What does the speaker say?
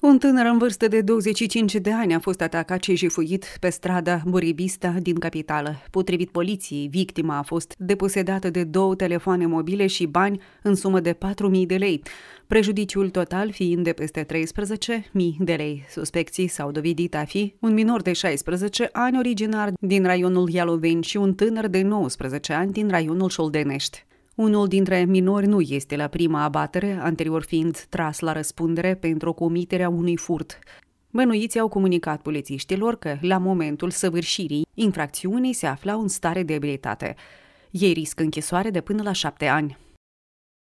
Un tânăr în vârstă de 25 de ani a fost atacat și jefuit pe strada Buribista din capitală. Potrivit poliției, victima a fost deposedată de două telefoane mobile și bani în sumă de 4.000 de lei, prejudiciul total fiind de peste 13.000 de lei. Suspecții s-au dovedit a fi un minor de 16 ani originar din raionul Ialoveni și un tânăr de 19 ani din raionul Șoldenești. Unul dintre minori nu este la prima abatere, anterior fiind tras la răspundere pentru comiterea unui furt. Bănuiții au comunicat polițiștilor că, la momentul săvârșirii infracțiunii, se aflau în stare de ebrietate. Ei riscă închisoare de până la șapte ani.